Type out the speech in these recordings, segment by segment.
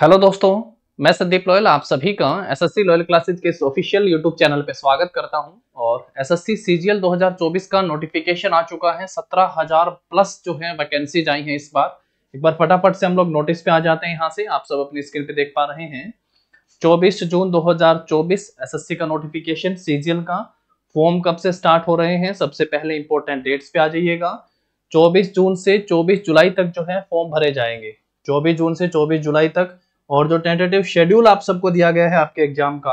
hello दोस्तों मैं Sandeep loyal आप सभी का एसएससी लोयल क्लासेज के इस ऑफिशियल यूट्यूब चैनल पर स्वागत करता हूं और एसएससी सीजीएल 2024 का नोटिफिकेशन आ चुका है 17000 प्लस जो है वैकेंसीज आई हैं इस बार एक बार फटाफट से हम लोग नोटिस पे आ जाते हैं यहां से आप सब अपनी स्क्रीन पे देख पा रहे हैं चौबीस जून दो हजार का नोटिफिकेशन सीजीएल का फॉर्म कब से स्टार्ट हो रहे हैं सबसे पहले इंपॉर्टेंट डेट्स पे आ जाइएगा चौबीस जून से चौबीस जुलाई तक जो है फॉर्म भरे जाएंगे चौबीस जून से चौबीस जुलाई तक और जो टेंटेटिव शेड्यूल आप सबको दिया गया है आपके एग्जाम का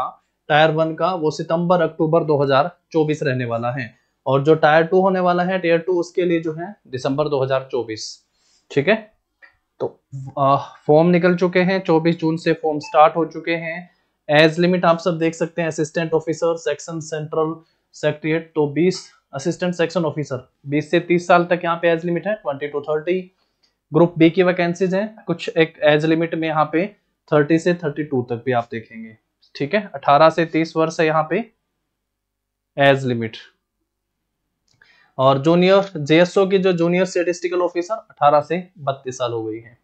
टायर वन का वो सितंबर अक्टूबर 2024 रहने वाला है और जो टायर टू होने वाला है टायर टू उसके लिए जो है दिसंबर 2024 ठीक है तो फॉर्म निकल चुके हैं 24 जून से फॉर्म स्टार्ट हो चुके हैं एज लिमिट आप सब देख सकते हैं assistant officer section central secretariat तो बीस असिस्टेंट सेक्शन ऑफिसर बीस से तीस साल तक यहाँ पे एज लिमिट है twenty to thirty group B की वैकेंसीज हैं कुछ एक एज लिमिट में यहाँ पे 30 से 32 तक भी आप देखेंगे ठीक है 18 से 30 वर्ष है यहाँ पे एज लिमिट और जूनियर जेएसओ की जो जूनियर स्टेटिस्टिकल ऑफिसर 18 से 32 साल हो गई है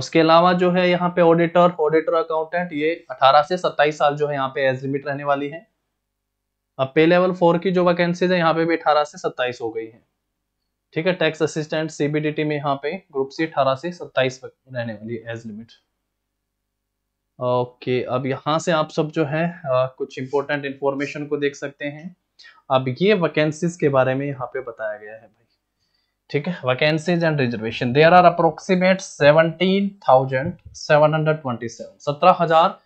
उसके अलावा जो है यहाँ पे ऑडिटर ऑडिटर अकाउंटेंट ये 18 से 27 साल जो है यहाँ पे एज लिमिट रहने वाली है अब पे लेवल फोर की जो वैकेंसीज है यहाँ पे भी अठारह से सत्ताईस हो गई है ठीक है टैक्स असिस्टेंट सीबीडीटी में यहाँ पे ग्रुप सी अठारह से सत्ताईस रहने वाली एज लिमिट ओके अब यहाँ से आप सब जो है आ, कुछ इंपॉर्टेंट इंफॉर्मेशन को देख सकते हैं अब ये वैकेंसीज के बारे में यहाँ पे बताया गया है भाई ठीक है vacancies and reservation there are approximate seventeen thousand seven hundred twenty seven सत्रह हजार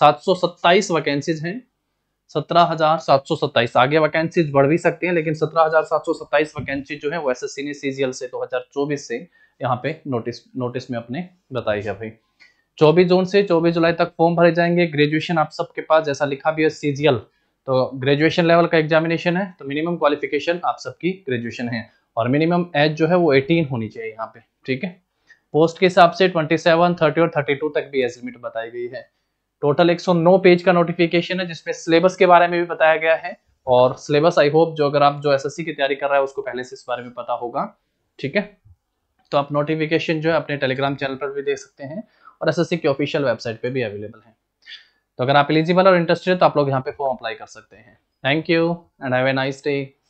सात सौ सत्ताईस वैकेंसीज हैं सत्रह आगे वैकेंसीज बढ़ भी सकती हैं लेकिन सत्रह वैकेंसी जो है वो एस एस सी ने सीजीएल से दो हजार चौबीस से यहाँ पे नोटिस नोटिस में अपने बताई है भाई चौबीस जून से चौबीस जुलाई तक फॉर्म भरे जाएंगे ग्रेजुएशन आप सबके पास जैसा लिखा भी है सीजीएल तो ग्रेजुएशन लेवल का एग्जामिनेशन है तो मिनिमम क्वालिफिकेशन आप सबकी ग्रेजुएशन है और मिनिमम एज जो है वो एटीन होनी चाहिए यहाँ पे ठीक है पोस्ट के हिसाब से ट्वेंटी सेवन थर्टी और थर्टी टू तक भी एज लिमिट बताई गई है टोटल 109 पेज का नोटिफिकेशन है जिसमें सिलेबस के बारे में भी बताया गया है और सिलेबस आई होप जो अगर आप जो एसएससी की तैयारी कर रहा है उसको पहले से इस बारे में पता होगा ठीक है तो आप नोटिफिकेशन जो है अपने टेलीग्राम चैनल पर भी देख सकते हैं और एस की ऑफिशियल वेबसाइट पर भी अवेलेबल है तो अगर आप एलिजिबल और इंटरेस्टेड तो आप लोग यहाँ पे फॉर्म अप्लाई कर सकते हैं thank you and have a nice day